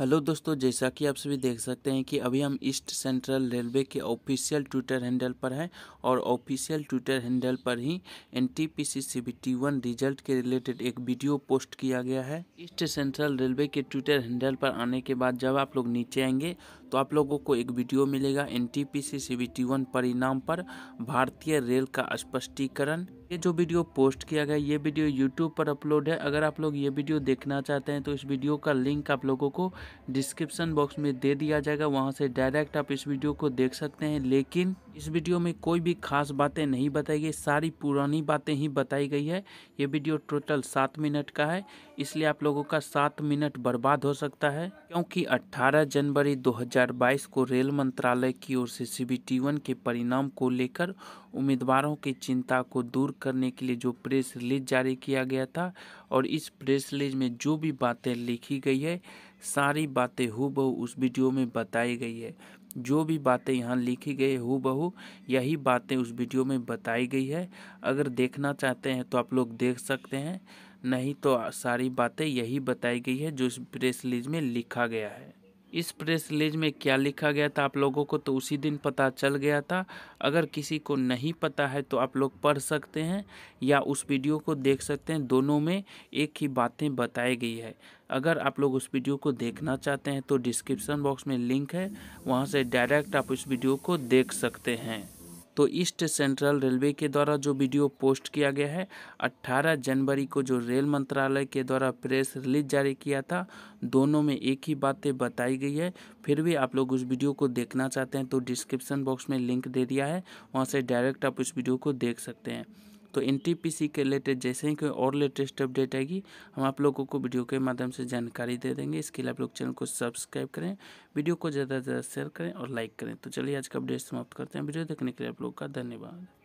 hello दोस्तों जैसा कि आप सभी देख सकते हैं कि अभी हम ईस्ट सेंट्रल रेलवे के ऑफिशियल ट्विटर हैंडल पर हैं और ऑफिशियल ट्विटर हैंडल पर ही N T P C C B T one result के रिलेटेड एक वीडियो पोस्ट किया गया है ईस्ट सेंट्रल रेलवे के ट्विटर हैंडल पर आने के बाद जब आप लोग नीचे आएंगे तो आप लोगों को एक वीडियो मिलेगा N T P C C B T one परिणाम पर भारतीय रेल का स्पष्टीकरण ये जो वीडियो पोस्ट किया गया ये वीडियो यूट्यूब पर अपलोड है अगर आप लोग ये वीडियो देखना चाहते हैं तो इस वीडियो का लिंक आप लोगों को डिस्क्रिप्शन बॉक्स में दे दिया जाएगा वहाँ से डायरेक्ट आप इस वीडियो को देख सकते हैं लेकिन इस वीडियो में कोई भी खास बातें नहीं बताई गई सारी पुरानी बातें ही बताई गई है ये वीडियो टोटल सात मिनट का है इसलिए आप लोगों का सात मिनट बर्बाद हो सकता है क्योंकि अट्ठारह जनवरी दो हजार 2022 को रेल मंत्रालय की ओर से सीबीटी1 के परिणाम को लेकर उम्मीदवारों की चिंता को दूर करने के लिए जो प्रेस रिलीज जारी किया गया था और इस प्रेस रिलीज में जो भी बातें लिखी गई है सारी बातें हु उस वीडियो में बताई गई है जो भी बातें यहाँ लिखी गई हु बहू यही बातें उस वीडियो में बताई गई है अगर देखना चाहते हैं तो आप लोग देख सकते हैं नहीं तो सारी बातें यही बताई गई है जो इस प्रेस रिलीज में लिखा गया है इस प्रेस रिलीज में क्या लिखा गया था आप लोगों को तो उसी दिन पता चल गया था अगर किसी को नहीं पता है तो आप लोग पढ़ सकते हैं या उस वीडियो को देख सकते हैं दोनों में एक ही बातें बताई गई है अगर आप लोग उस वीडियो को देखना चाहते हैं तो डिस्क्रिप्सन बॉक्स में लिंक है वहाँ से डायरेक्ट आप उस वीडियो को देख सकते हैं तो ईस्ट सेंट्रल रेलवे के द्वारा जो वीडियो पोस्ट किया गया है 18 जनवरी को जो रेल मंत्रालय के द्वारा प्रेस रिलीज जारी किया था दोनों में एक ही बातें बताई गई है फिर भी आप लोग उस वीडियो को देखना चाहते हैं तो डिस्क्रिप्शन बॉक्स में लिंक दे दिया है वहाँ से डायरेक्ट आप उस वीडियो को देख सकते हैं तो एन के लेटेस्ट जैसे ही कोई और लेटेस्ट अपडेट आएगी हम आप लोगों को वीडियो के माध्यम से जानकारी दे देंगे इसके लिए आप लोग चैनल को सब्सक्राइब करें वीडियो को ज़्यादा से ज़्यादा शेयर करें और लाइक करें तो चलिए आज का अपडेट समाप्त करते हैं वीडियो देखने के लिए आप लोग का धन्यवाद